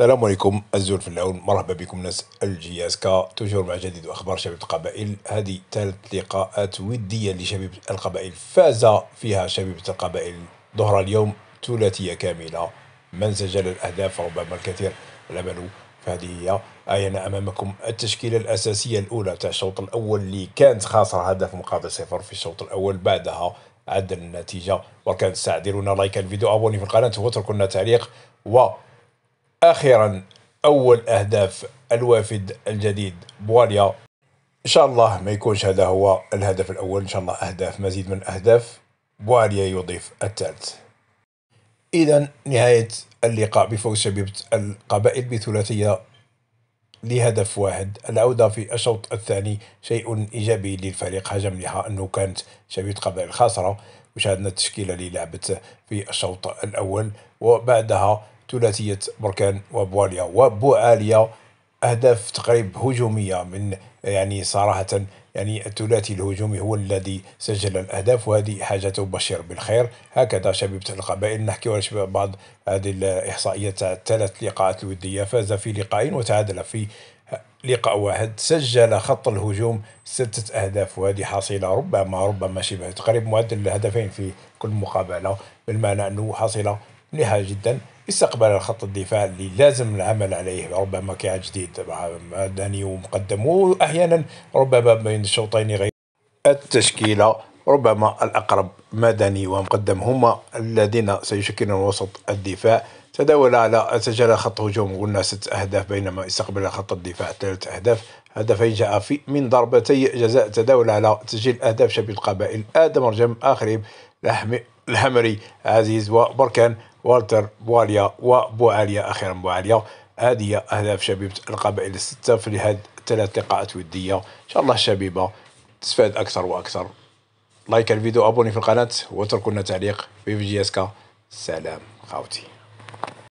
السلام عليكم الزول في العون مرحبا بكم ناس الجي اس كا توجور مع جديد واخبار شباب القبائل هذه ثالث لقاءات وديه لشباب القبائل فاز فيها شباب القبائل ظهر اليوم ثلاثيه كامله من سجل الاهداف ربما الكثير الامل فهذه هي عينا امامكم التشكيله الاساسيه الاولى تاع الشوط الاول اللي كانت خاسره هدف مقابل صفر في الشوط الاول بعدها عدل النتيجه وكان تستعدلون لايك الفيديو ابوني في القناه واتركوا لنا تعليق و أخيرا أول أهداف الوافد الجديد بواليا إن شاء الله ما يكونش هذا هو الهدف الأول إن شاء الله أهداف مزيد من أهداف بواليا يضيف الثالث إذا نهاية اللقاء بفوز شبيبة القبائل بثلاثية لهدف واحد العودة في الشوط الثاني شيء إيجابي للفريق هجم لها أنه كانت شبيبة القبائل خاسرة وشاهدنا التشكيلة اللي لعبت في الشوط الأول وبعدها ثلاثيه بركان وبواليا وبواليا اهداف تقريب هجوميه من يعني صراحه يعني الثلاثي الهجومي هو الذي سجل الاهداف وهذه حاجه تبشر بالخير هكذا شبيبه القبائل نحكي على بعض هذه الاحصائيات تاع الثلاث لقاءات الوديه فاز في لقاءين وتعادل في لقاء واحد سجل خط الهجوم ستة أهداف وهذه حاصلة ربما ربما شبه تقريب معدل الهدفين في كل مقابلة بالمعنى أنه حاصلة منيحة جدا استقبال خط الدفاع اللي لازم العمل عليه ربما كيعاد جديد مدني ومقدم واحيانا ربما بين الشوطين غير التشكيله ربما الاقرب مدني ومقدم هما الذين سيشكلون وسط الدفاع تداول على سجل خط هجوم قلنا ست اهداف بينما استقبل خط الدفاع ثلاث اهداف هدفين جاء في من ضربتي جزاء تداول على تسجيل اهداف شبيب القبائل ادم رجم اخريب لحمي الحمري عزيز وبركان والتر بواليا وبوعاليا أخيرا بوعاليا هذه أهداف شبيبة القبائل الستة في هذه الثلاث لقاءات ودية إن شاء الله الشبيبة تستفاد أكثر وأكثر لايك الفيديو أبوني في القناة واتركوا لنا تعليق في جي فيجي سلام خاوتي